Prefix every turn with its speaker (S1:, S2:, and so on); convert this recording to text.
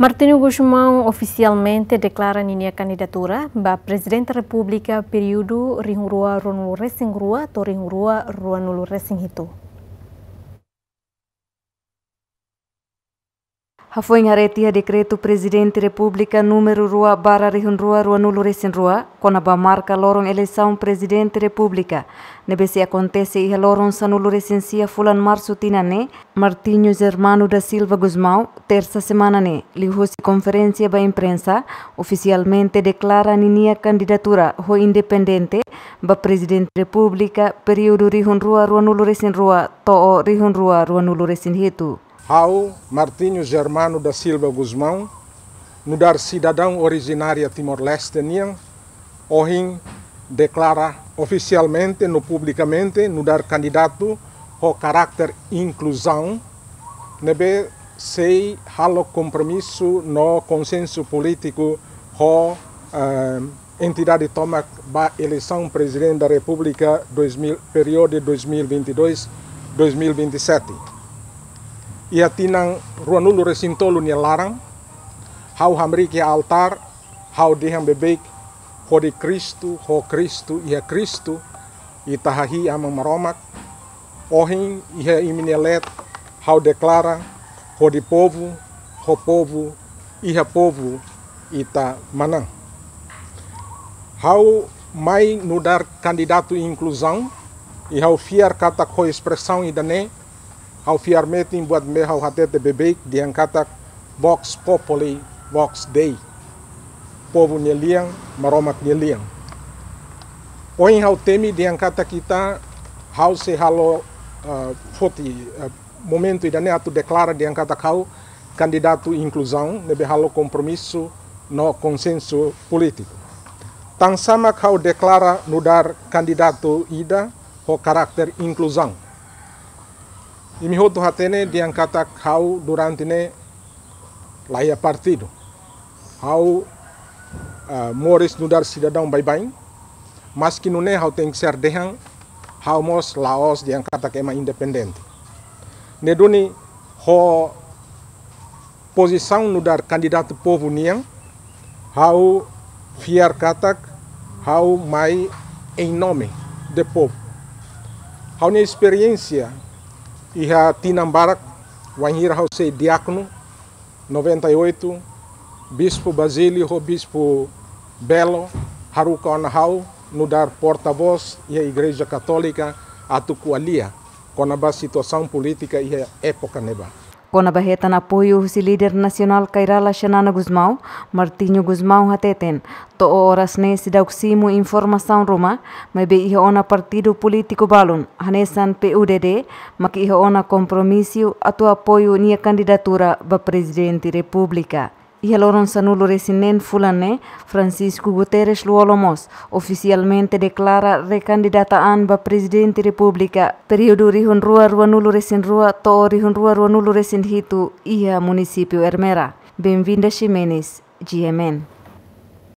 S1: Martinho Guzmão oficialmente declara a candidatura para Presidente Republika República Ringrua Ronulu Resingrua atau Ringrua resing itu. Hafuin haretia decreto presidente república número rua barra rihun rua rua nulo resin rua, conaba marca loron eleição presidente república. Nebesi acontece e loron sanulo fulan março tinane, Martinho Germano da Silva Guzmão, terça semana ne, lihus conferência ba imprensa, oficialmente declara ninia candidatura ho independente, ba presidente república, período rihun rua rua nulo resin rua, to rihun rua rua nulo resin hitu
S2: ao Martinho Germano da Silva Guzmão, no dar cidadão originária Timor-Leste Nian, Orim declara oficialmente, no publicamente, no dar candidato ao caráter inclusão, nebe sei halo compromisso no consenso político com uh, eh, entidade toma ba eleição presidente da República 2000, período 2022-2027. ia tinang ruanulu resintolu nia larang hau hamriki altar hau diham bebek ho di Kristu ho Kristu ia Kristu itahahi ama maromak ohin ia iminelet hau deklara, ho di povo ho povo ia povo ita manang hau mai nudar kandidatu inclusão e hau fiar kata ko expressão idane How fiarmetin buat me how hatete bebeik diang katak box popoli box day. Povo nyeliang maromak nyeliang. Oin how temi diang kata kita how se halo uh, foti uh, eh, momento idane atu declara diang kata kau candidato inclusão nebe halo compromisso no consenso politik. Tang sama kau declara nudar candidato ida ho karakter inclusão imihoto hatene diankata hau durante ne laia partido hau uh, eh, mores nudar cidadão bai bai mas nune hau tem ser dehang hau mos laos diankata kema independente neduni ho posição nudar kandidat povo niang hau fiar katak hau mai em nome de povo hau ne experiência Iha Tinambarak, Wanhira se Diácono, 98, Bispo Basílio, Bispo Belo, Haruka Onahau, no dar porta-voz e a Igreja Católica a Tucualia, com a situação política e a época neba.
S1: Konabahe tana poyu husi leader nasional Kairala Xanana Guzmão, Martinho Guzmão hateten, to si nesse dauximu informação ruma, mebe iho ona partido politiko balun, hanesan PUDD, maki iho ona kompromisiu atu apoio nia kandidatura ba presidente Republika. Hialuronsa nulure resinen fulane, Francisco Guterres Luolomos oficialmente declara recandidataan ba Presidente Republika periode rihun rua rua nulure sin rua to rihun rua rua nulure sin hitu ia municipio Hermera. Benvinda Ximenes, GMN.